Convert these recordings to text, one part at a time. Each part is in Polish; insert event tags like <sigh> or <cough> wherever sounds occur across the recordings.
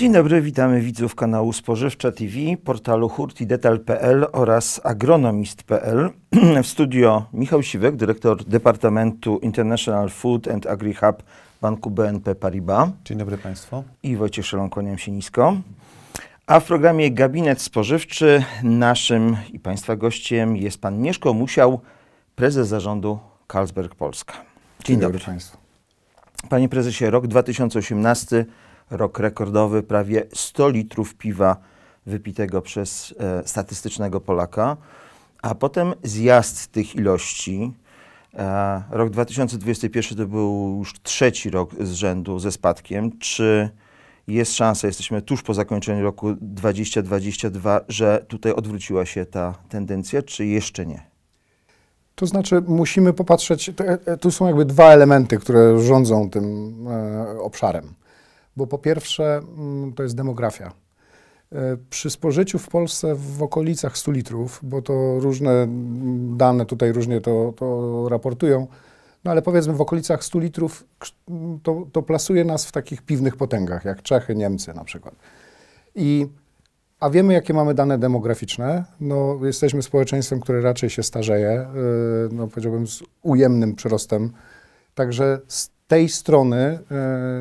Dzień dobry, witamy widzów kanału Spożywcza TV, portalu hurtidetal.pl oraz agronomist.pl. <clears throat> W studio Michał Siwek, dyrektor Departamentu International Food and Agri-Hub Banku BNP Paribas. Dzień dobry Państwu. I Wojciech Szelon, kłaniam się nisko. A w programie Gabinet Spożywczy naszym i Państwa gościem jest Pan Mieszko Musiał, prezes zarządu Carlsberg Polska. Dzień, Dzień dobry. dobry Państwu. Panie prezesie, rok 2018 rok rekordowy, prawie 100 litrów piwa wypitego przez e, statystycznego Polaka, a potem zjazd tych ilości. E, rok 2021 to był już trzeci rok z rzędu ze spadkiem. Czy jest szansa, jesteśmy tuż po zakończeniu roku 2022, że tutaj odwróciła się ta tendencja, czy jeszcze nie? To znaczy, musimy popatrzeć, e, tu są jakby dwa elementy, które rządzą tym e, obszarem bo po pierwsze mm, to jest demografia. E, przy spożyciu w Polsce w okolicach 100 litrów, bo to różne mm, dane tutaj różnie to, to raportują, no ale powiedzmy w okolicach 100 litrów mm, to, to plasuje nas w takich piwnych potęgach, jak Czechy, Niemcy na przykład. I, a wiemy, jakie mamy dane demograficzne. No, jesteśmy społeczeństwem, które raczej się starzeje, e, no, powiedziałbym z ujemnym przyrostem. Także tej strony, e,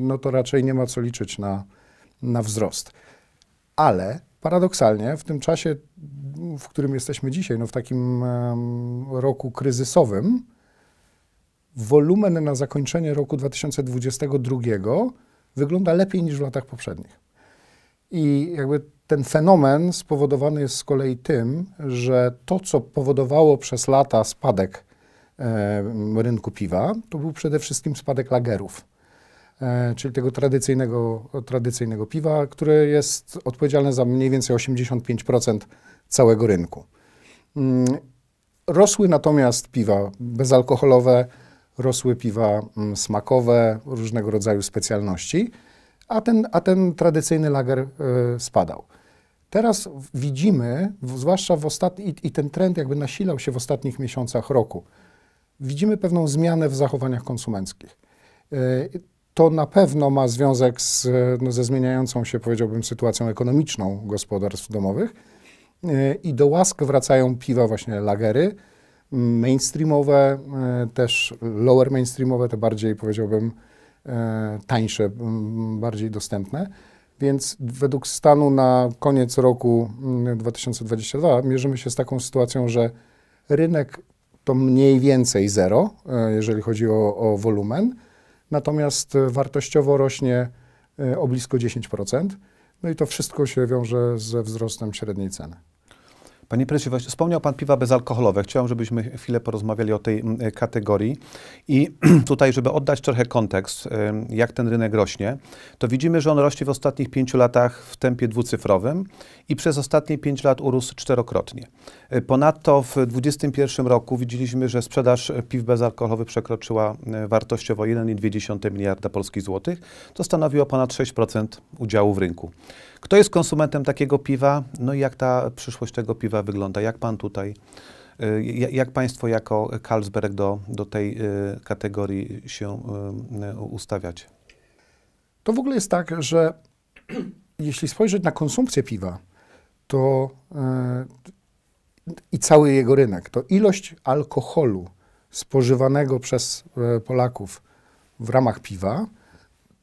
no to raczej nie ma co liczyć na, na wzrost. Ale paradoksalnie w tym czasie, w którym jesteśmy dzisiaj, no w takim roku kryzysowym, wolumen na zakończenie roku 2022 wygląda lepiej niż w latach poprzednich. I jakby ten fenomen spowodowany jest z kolei tym, że to, co powodowało przez lata spadek E, rynku piwa, to był przede wszystkim spadek lagerów, e, czyli tego tradycyjnego, tradycyjnego piwa, które jest odpowiedzialne za mniej więcej 85% całego rynku. Mm, rosły natomiast piwa bezalkoholowe, rosły piwa mm, smakowe, różnego rodzaju specjalności, a ten, a ten tradycyjny lager e, spadał. Teraz widzimy, zwłaszcza w ostatni, i ten trend jakby nasilał się w ostatnich miesiącach roku, widzimy pewną zmianę w zachowaniach konsumenckich. E, to na pewno ma związek z, no, ze zmieniającą się, powiedziałbym, sytuacją ekonomiczną gospodarstw domowych. E, I do łask wracają piwa, właśnie lagery, mainstreamowe, e, też lower mainstreamowe, te bardziej, powiedziałbym, tańsze, bardziej dostępne. Więc według stanu na koniec roku 2022 mierzymy się z taką sytuacją, że rynek to mniej więcej zero, e, jeżeli chodzi o, o wolumen, natomiast e, wartościowo rośnie e, o blisko 10%. No i to wszystko się wiąże ze wzrostem średniej ceny. Panie prezesie, wspomniał Pan piwa bezalkoholowe. Chciałem, żebyśmy chwilę porozmawiali o tej e, kategorii. I <clears throat> tutaj, żeby oddać trochę kontekst, e, jak ten rynek rośnie, to widzimy, że on rośnie w ostatnich pięciu latach w tempie dwucyfrowym i przez ostatnie pięć lat urósł czterokrotnie. E, ponadto w 2021 roku widzieliśmy, że sprzedaż piw bezalkoholowych przekroczyła wartościowo 1,2 miliarda polskich złotych. To stanowiło ponad 6% udziału w rynku. Kto jest konsumentem takiego piwa? No i jak ta przyszłość tego piwa wygląda? Jak pan tutaj, y, jak państwo jako Carlsberg do, do tej y, kategorii się y, ustawiacie? To w ogóle jest tak, że <clears throat> jeśli spojrzeć na konsumpcję piwa, to i cały jego rynek, to ilość alkoholu spożywanego przez Polaków w ramach piwa,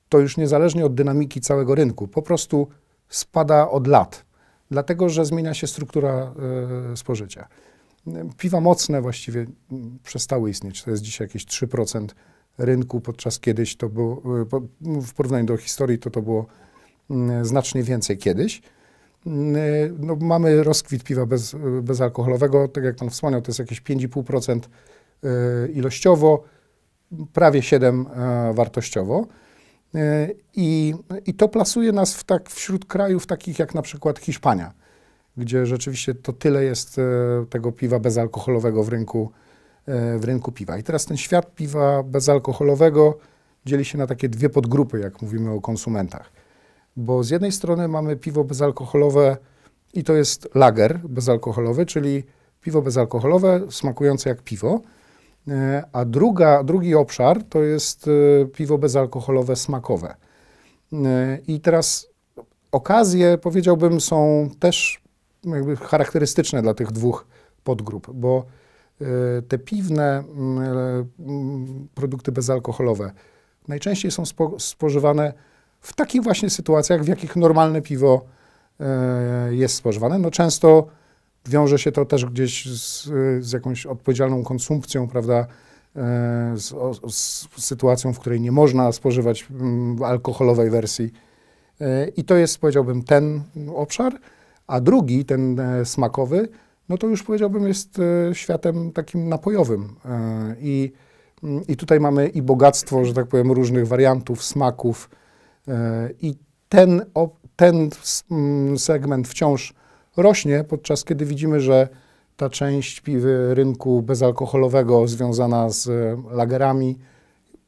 to już niezależnie od dynamiki całego rynku, po prostu spada od lat, dlatego że zmienia się struktura y, spożycia. Piwa mocne właściwie przestały istnieć. To jest dzisiaj jakieś 3% rynku, podczas kiedyś to było, e, no, w porównaniu do historii, to to było znacznie więcej kiedyś. E, no, mamy rozkwit piwa bez, bezalkoholowego, tak jak Pan wspomniał, to jest jakieś 5,5% ilościowo, prawie 7% wartościowo. E, I, I to plasuje nas w tak, wśród krajów takich jak na przykład Hiszpania, gdzie rzeczywiście to tyle jest e, tego piwa bezalkoholowego w rynku, e, w rynku piwa. I teraz ten świat piwa bezalkoholowego dzieli się na takie dwie podgrupy, jak mówimy o konsumentach. Bo z jednej strony mamy piwo bezalkoholowe i to jest lager bezalkoholowy, czyli piwo bezalkoholowe smakujące jak piwo. E, a druga, drugi obszar to jest e, piwo bezalkoholowe smakowe. E, I teraz okazje, powiedziałbym, są też jakby charakterystyczne dla tych dwóch podgrup, bo te piwne produkty bezalkoholowe najczęściej są spo, spożywane w takich właśnie sytuacjach, w jakich normalne piwo jest spożywane. No często Wiąże się to też gdzieś z, z jakąś odpowiedzialną konsumpcją, prawda? E, z, z, sytuacją, w której nie można spożywać mm, alkoholowej wersji. E, I to jest, powiedziałbym, ten obszar. A drugi, ten e, smakowy, no to już powiedziałbym, jest światem takim napojowym. I, mm, i tutaj mamy i bogactwo, że tak powiem, różnych wariantów, smaków. I ten, ten mm, segment wciąż rośnie, podczas kiedy widzimy, że ta część piwy rynku bezalkoholowego związana z e, lagerami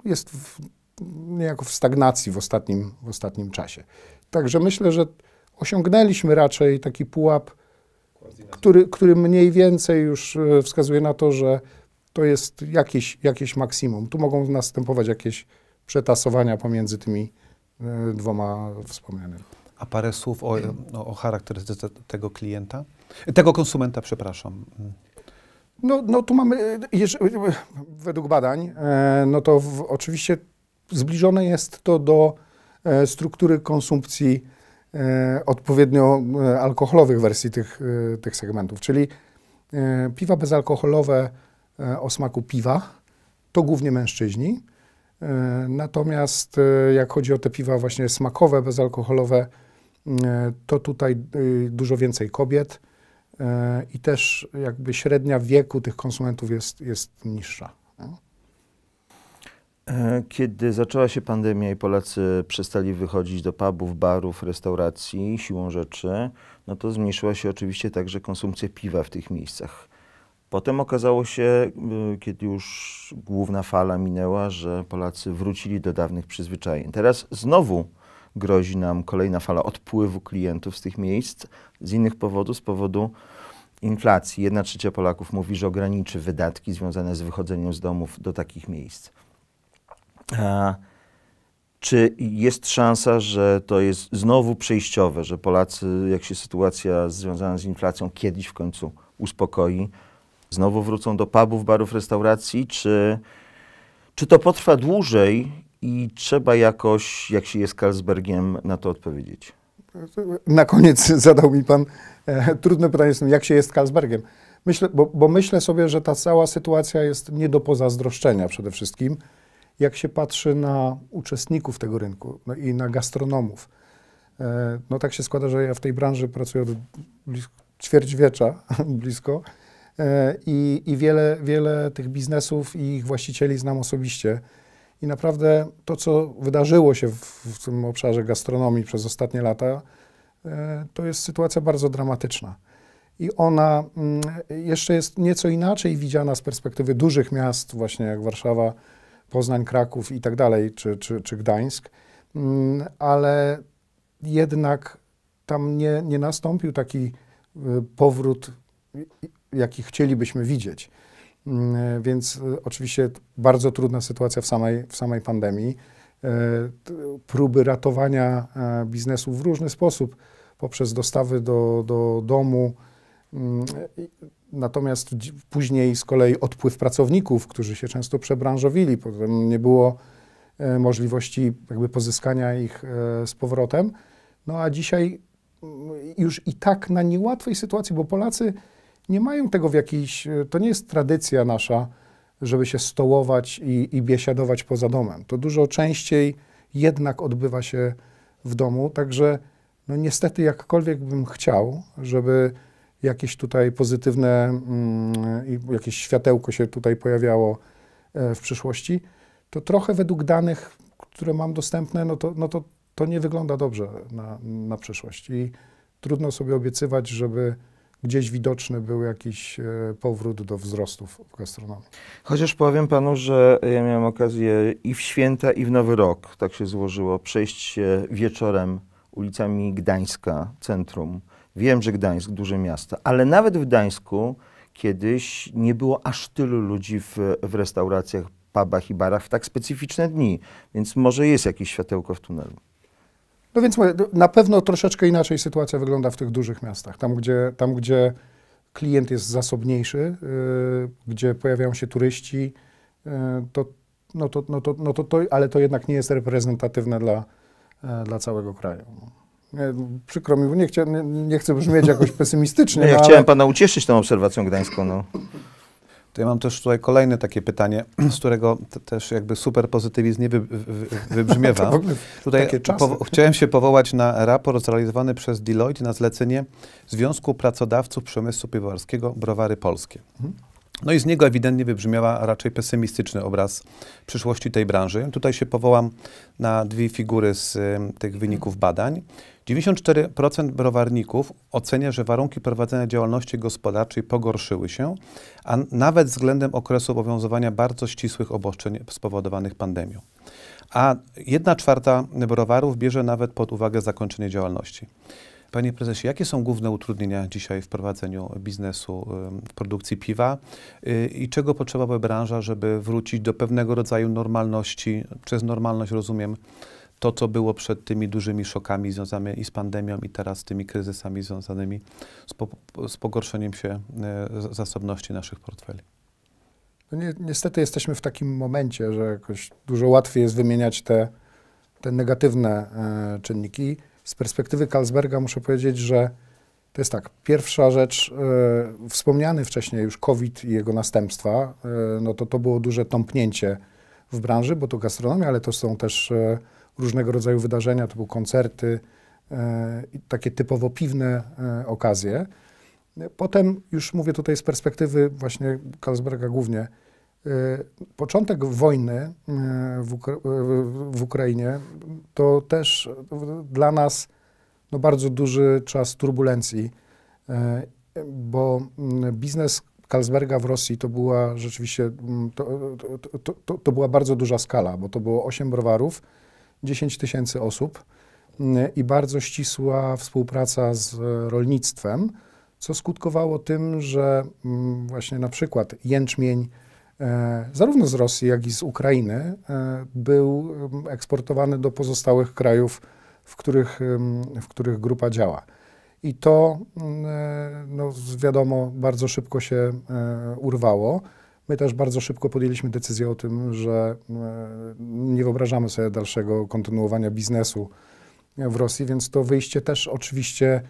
jest w, niejako w stagnacji w ostatnim, w ostatnim czasie. Także myślę, że osiągnęliśmy raczej taki pułap, który, który mniej więcej już e, wskazuje na to, że to jest jakieś, jakieś maksimum. Tu mogą następować jakieś przetasowania pomiędzy tymi e, dwoma wspomnianymi. A parę słów o, no, o charakterystyce tego klienta, tego konsumenta, przepraszam. Mm. No, no tu mamy, według badań, e, no to w, oczywiście zbliżone jest to do e, struktury konsumpcji e, odpowiednio alkoholowych wersji tych, tych segmentów, czyli piwa bezalkoholowe o smaku piwa, to głównie mężczyźni. Natomiast jak chodzi o te piwa właśnie smakowe, bezalkoholowe, E, to tutaj y, dużo więcej kobiet e, i też jakby średnia wieku tych konsumentów jest, jest niższa. No. E, kiedy zaczęła się pandemia i Polacy przestali wychodzić do pubów, barów, restauracji, siłą rzeczy, no to zmniejszyła się oczywiście także konsumpcja piwa w tych miejscach. Potem okazało się, y, kiedy już główna fala minęła, że Polacy wrócili do dawnych przyzwyczajeń. Teraz znowu grozi nam kolejna fala odpływu klientów z tych miejsc z innych powodów, z powodu inflacji. Jedna trzecia Polaków mówi, że ograniczy wydatki związane z wychodzeniem z domów do takich miejsc. A czy jest szansa, że to jest znowu przejściowe, że Polacy, jak się sytuacja związana z inflacją kiedyś w końcu uspokoi, znowu wrócą do pubów, barów, restauracji, czy, czy to potrwa dłużej i trzeba jakoś, jak się jest Karlsbergiem, na to odpowiedzieć. Na koniec <laughs> zadał mi pan e, trudne pytanie, jak się jest Karlsbergiem. Myślę, bo, bo, myślę sobie, że ta cała sytuacja jest nie do pozazdroszczenia przede wszystkim, jak się patrzy na uczestników tego rynku no i na gastronomów. E, no tak się składa, że ja w tej branży pracuję od blisko, ćwierćwiecza <laughs> blisko e, i, i wiele, wiele tych biznesów i ich właścicieli znam osobiście i naprawdę to, co wydarzyło się w, w tym obszarze gastronomii przez ostatnie lata, e, to jest sytuacja bardzo dramatyczna. I ona mm, jeszcze jest nieco inaczej widziana z perspektywy dużych miast, właśnie jak Warszawa, Poznań, Kraków i tak dalej, czy, czy, czy Gdańsk, mm, ale jednak tam nie, nie nastąpił taki y, powrót, y, y, jaki chcielibyśmy widzieć. Mm, e, więc e, oczywiście bardzo trudna sytuacja w samej, w samej pandemii. E, próby ratowania biznesu w różny sposób poprzez dostawy do, do domu. Mm, natomiast później z kolei odpływ pracowników, którzy się często przebranżowili, potem nie było możliwości jakby pozyskania ich z powrotem. No a dzisiaj mm, już i tak na niełatwej sytuacji, bo Polacy nie mają tego w jakiejś, e, to nie jest tradycja nasza, żeby się stołować i, i biesiadować poza domem. To dużo częściej jednak odbywa się w domu, także no niestety jakkolwiek bym chciał, żeby jakieś tutaj pozytywne, mm, jakieś światełko się tutaj pojawiało e, w przyszłości, to trochę według danych, które mam dostępne, no to, no to, to nie wygląda dobrze na, na przyszłość. I trudno sobie obiecywać, żeby gdzieś widoczny był jakiś e, powrót do wzrostów w gastronomii. Chociaż powiem panu, że ja miałem okazję i w święta, i w Nowy Rok, tak się złożyło, przejść się wieczorem ulicami Gdańska, centrum. Wiem, że Gdańsk, duże miasto, ale nawet w Gdańsku kiedyś nie było aż tylu ludzi w, w restauracjach, pubach i barach w tak specyficzne dni, więc może jest jakieś światełko w tunelu. No więc mówię, na pewno troszeczkę inaczej sytuacja wygląda w tych dużych miastach, tam gdzie, tam, gdzie klient jest zasobniejszy, yy, gdzie pojawiają się turyści, yy, to, no to, no to, no to, to, ale to jednak nie jest reprezentatywne dla, yy, dla całego kraju. Nie, przykro mi, nie, chcia, nie, nie chcę brzmieć jakoś <laughs> pesymistycznie. Nie, ja no ale... chciałem pana ucieszyć tą obserwacją gdańską. No. To ja mam też tutaj kolejne takie pytanie, <clears throat> z którego też jakby super pozytywizm nie wy wy <laughs> wybrzmiewa. tutaj chciałem się powołać na raport zrealizowany przez Deloitte na zlecenie Związku Pracodawców Przemysłu Piwowarskiego Browary Polskie. Mhm. No i z niego ewidentnie wybrzmiała raczej pesymistyczny obraz przyszłości tej branży. Tutaj się powołam na dwie figury z tych wyników mhm. badań. 94% browarników ocenia, że warunki prowadzenia działalności gospodarczej pogorszyły się, a nawet względem okresu obowiązywania bardzo ścisłych obostrzeń spowodowanych pandemią. A 1 czwarta browarów bierze nawet pod uwagę zakończenie działalności. Panie prezesie, jakie są główne utrudnienia dzisiaj w prowadzeniu biznesu, w produkcji piwa y, i czego potrzebowałaby branża, żeby wrócić do pewnego rodzaju normalności? Przez normalność rozumiem to, co było przed tymi dużymi szokami związanymi i z pandemią, i teraz z tymi kryzysami związanymi z, po, z pogorszeniem się e, zasobności naszych portfeli. No ni niestety jesteśmy w takim momencie, że jakoś dużo łatwiej jest wymieniać te, te negatywne e, czynniki z perspektywy Kalsberga muszę powiedzieć, że to jest tak, pierwsza rzecz, e, wspomniany wcześniej już COVID i jego następstwa, e, no to to było duże tąpnięcie w branży, bo to gastronomia, ale to są też e, różnego rodzaju wydarzenia, to były koncerty, e, takie typowo piwne e, okazje. Potem, już mówię tutaj z perspektywy właśnie Kalsberga głównie, Y, początek wojny y, w, Ukra y, w, Ukrainie to też dla nas no, bardzo duży czas turbulencji, bo biznes Kalsberga w Rosji to była rzeczywiście mm, to, to, to, to była bardzo duża skala, bo to było 8 browarów, 10 tysięcy osób i bardzo ścisła współpraca z rolnictwem, co skutkowało tym, że mm, właśnie na przykład jęczmień, E, zarówno z Rosji, jak i z Ukrainy, e, był eksportowany do pozostałych krajów, w których, w których grupa działa. I to, mm, e, no, wiadomo, bardzo szybko się urwało. My też bardzo szybko podjęliśmy decyzję o tym, że nie wyobrażamy sobie dalszego kontynuowania biznesu w Rosji, więc to wyjście też oczywiście,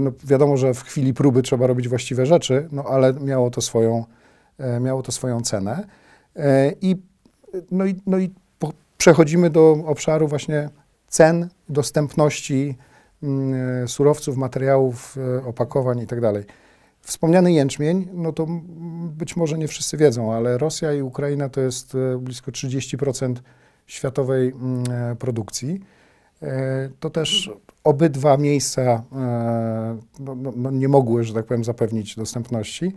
no wiadomo, że w chwili próby trzeba robić właściwe rzeczy, no ale miało to swoją E, miało to swoją cenę. E, I, no i, no i przechodzimy do obszaru właśnie cen, dostępności mm, e, surowców, materiałów, opakowań itd. Tak Wspomniany jęczmień, no to być może nie wszyscy wiedzą, ale Rosja i Ukraina to jest blisko 30% światowej mm, produkcji. To też obydwa miejsca no, no, no, nie mogły, że tak powiem, zapewnić dostępności.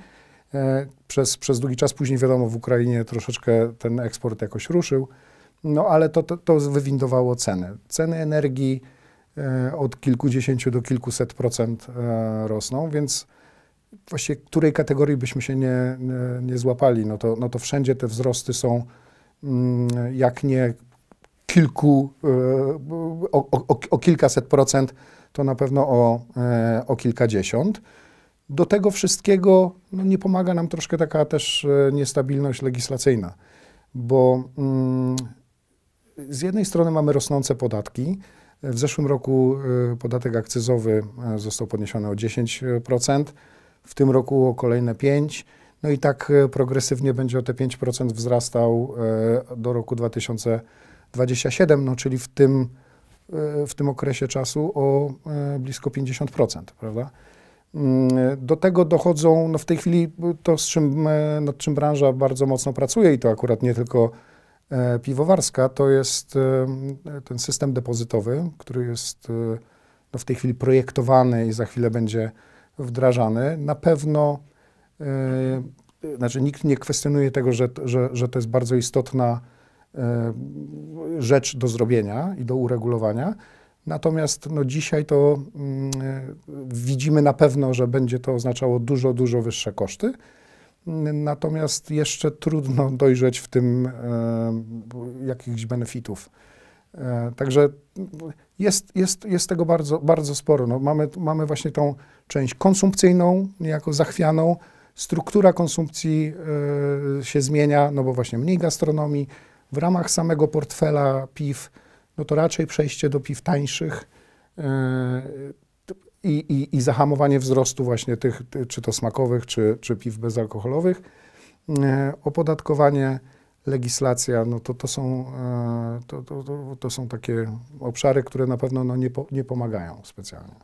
E, przez, przez długi czas później, wiadomo, w Ukrainie troszeczkę ten eksport jakoś ruszył, no ale to, to, to wywindowało ceny. Ceny energii e, od kilkudziesięciu do kilkuset procent e, rosną, więc właściwie której kategorii byśmy się nie, nie złapali, no to, no to wszędzie te wzrosty są mm, jak nie kilku, o, o, o kilkaset procent, to na pewno o, o kilkadziesiąt do tego wszystkiego no, nie pomaga nam troszkę taka też e, niestabilność legislacyjna, bo mm, z jednej strony mamy rosnące podatki. W zeszłym roku e, podatek akcyzowy e, został podniesiony o 10%, w tym roku o kolejne 5%. No i tak progresywnie będzie o te 5% wzrastał do roku 2027, no czyli w tym, w tym okresie czasu o blisko 50%, prawda? Mm, do tego dochodzą no w tej chwili to, z czym, e, nad czym branża bardzo mocno pracuje i to akurat nie tylko e, piwowarska, to jest e, ten system depozytowy, który jest no w tej chwili projektowany i za chwilę będzie wdrażany. Na pewno, znaczy nikt nie kwestionuje tego, że, że, że to jest bardzo istotna rzecz do zrobienia i do uregulowania. Natomiast no, dzisiaj to mm, widzimy na pewno, że będzie to oznaczało dużo, dużo wyższe koszty. Natomiast jeszcze trudno <laughs> dojrzeć w tym e, jakichś benefitów. E, także jest, jest, jest tego bardzo, bardzo sporo. No, mamy, mamy właśnie tą część konsumpcyjną, niejako zachwianą. Struktura konsumpcji e, się zmienia, no bo właśnie mniej gastronomii. W ramach samego portfela piw no to raczej przejście do piw tańszych e, i, i, i zahamowanie wzrostu właśnie tych, czy to smakowych, czy, czy piw bezalkoholowych. E, opodatkowanie, legislacja, no to, to, są, e, to, to, to są takie obszary, które na pewno no nie, po, nie pomagają specjalnie.